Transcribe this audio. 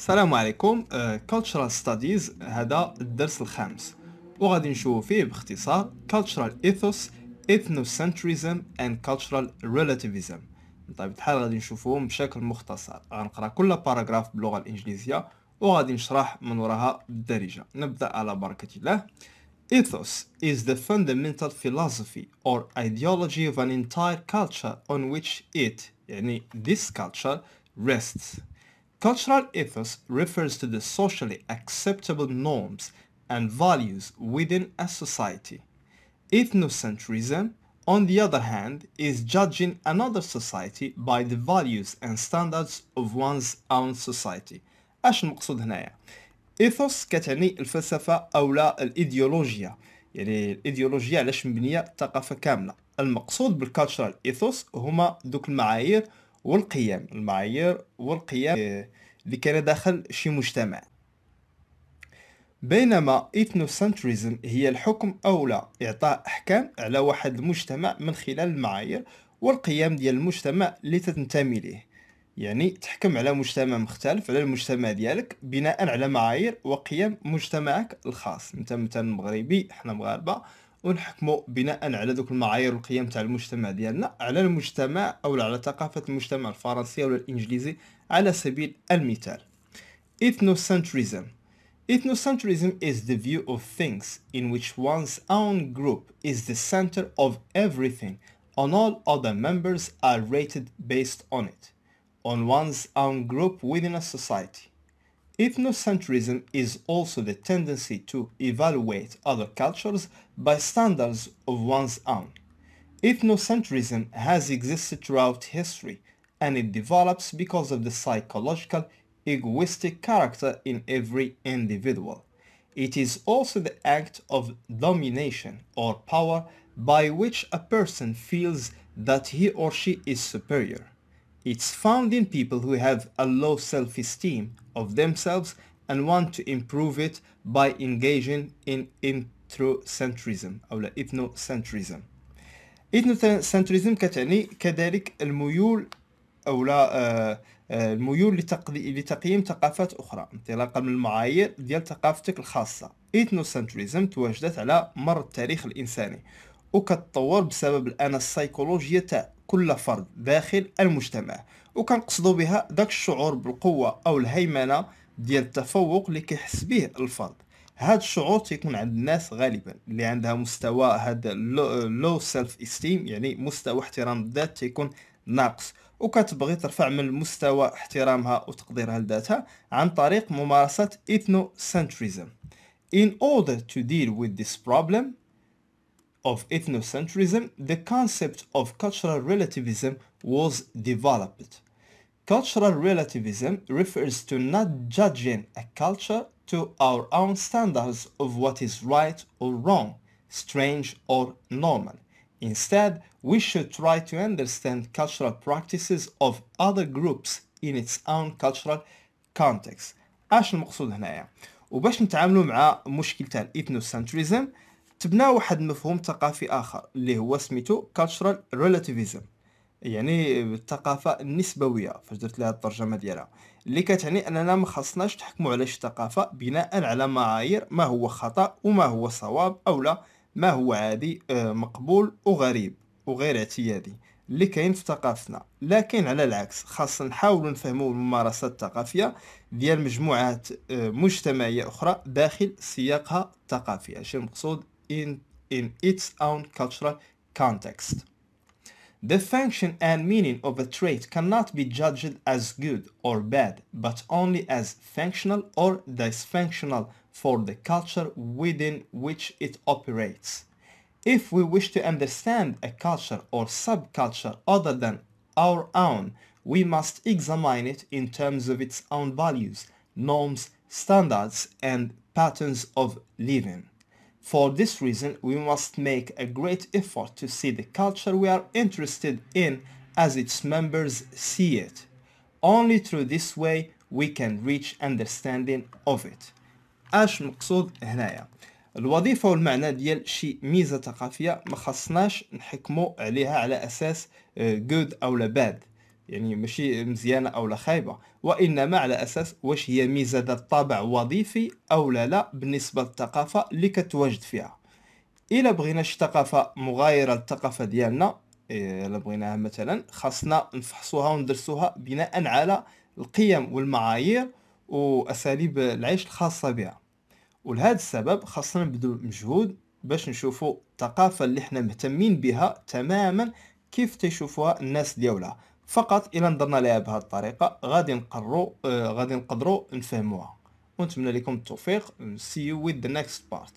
السلام عليكم كالتشرال آه، ستاديز هذا الدرس الخامس وغادي نشوفو فيه باختصار كالتشرال ايثوس ethnocentrism اند كالتشرال ريلاتيفيزم بطبيعه الحال غادي نشوفوهم بشكل مختصر غنقرا كل باراغراف باللغه الانجليزيه وغادي نشرح من وراها بالدارجه نبدا على بركه الله Ethos is the fundamental philosophy or ideology of an entire culture on which it, يعني this culture, rests. Cultural ethos refers to the socially acceptable norms and values within a society. Ethnocentrism, on the other hand, is judging another society by the values and standards of one's own society. اش المقصود هنايا؟ ايثوس كتعني الفلسفة أو لا الإيديولوجيا يعني الإيديولوجيا علاش مبنية الثقافة كاملة المقصود بالكالتشرال ايثوس هما دوك المعايير والقيم المعايير والقيم اللي كان داخل شي مجتمع بينما ethnocentrism هي الحكم أولى إعطاء أحكام على واحد المجتمع من خلال المعايير والقيم ديال المجتمع اللي تنتمي ليه يعني تحكم على مجتمع مختلف على المجتمع ديالك بناء على معايير وقيم مجتمعك الخاص انت مثلا مغربي حنا مغاربه ونحكمه بناء على ذوك المعايير والقيم تاع المجتمع ديالنا على المجتمع او على ثقافه المجتمع الفرنسي او الانجليزي على سبيل المثال ethnocentrism ethnocentrism is the view of things in which one's own group is the center of everything and all other members are rated based on it on one's own group within a society Ethnocentrism is also the tendency to evaluate other cultures by standards of one's own. Ethnocentrism has existed throughout history and it develops because of the psychological, egoistic character in every individual. It is also the act of domination or power by which a person feels that he or she is superior. It's found in people who have a low self-esteem of themselves and want to improve it by engaging in introcentrism أو لا ethnocentrism. ethnocentrism كتعني كذلك الميول أو لا الميول لتقييم ثقافات أخرى انطلاقا من المعايير ديال ثقافتك الخاصة. ethnocentrism تواجدت على مر التاريخ الإنساني وكتطور بسبب الأنا السيكولوجية تاع كل فرد داخل المجتمع وكنقصدو بها داك الشعور بالقوة أو الهيمنة ديال التفوق اللي كيحس به الفرد هاد الشعور تيكون عند الناس غالبا اللي عندها مستوى هذا لو سيلف استيم يعني مستوى احترام الذات تيكون ناقص وكتبغي ترفع من مستوى احترامها وتقديرها لذاتها عن طريق ممارسة سنتريزم In order to deal with this problem, of ethnocentrism, the concept of cultural relativism was developed. Cultural relativism refers to not judging a culture to our own standards of what is right or wrong, strange or normal. Instead, we should try to understand cultural practices of other groups in its own cultural context. اش المقصود هنايا وباش نتعاملوا مع مشكل تاع تبنى واحد مفهوم ثقافي اخر اللي هو سميتو كالتشرال ريلاتيفيزم يعني الثقافه النسبويه فاش درت لها الترجمه ديالها اللي كتعني اننا ما خصناش نحكموا على شي ثقافه بناء على معايير ما هو خطا وما هو صواب او لا ما هو عادي آه، مقبول وغريب وغير اعتيادي اللي كاين في ثقافتنا لكن على العكس خاصنا نحاول نفهموا الممارسات الثقافيه ديال مجموعات آه، مجتمعيه اخرى داخل سياقها الثقافي اش المقصود in, in its own cultural context. The function and meaning of a trait cannot be judged as good or bad, but only as functional or dysfunctional for the culture within which it operates. If we wish to understand a culture or subculture other than our own, we must examine it in terms of its own values, norms, standards, and patterns of living. For this reason, we must make a great effort to see the culture we are interested in as its members see it. Only through this way we can reach understanding of it. اش مقصود هنايا الوظيفه والمعنى ديال شي ميزه ثقافيه ما خصناش نحكموا عليها على اساس good او لا bad يعني ماشي مزيانه او لا خايبه وانما على اساس واش هي ميزه ذات طابع وظيفي او لا لا بالنسبه للثقافه اللي كتواجد فيها الا بغينا شي ثقافه مغايره للثقافه ديالنا إيه، الا بغيناها مثلا خاصنا نفحصوها وندرسوها بناء على القيم والمعايير واساليب العيش الخاصه بها ولهذا السبب خاصنا نبدو مجهود باش نشوفوا الثقافه اللي احنا مهتمين بها تماما كيف تيشوفوها الناس ديولها فقط الا نظرنا لها بهذه الطريقه غادي نقرروا آه، غادي نقدروا نفهموها ونتمنى لكم التوفيق سي يو with ذا نيكست بارت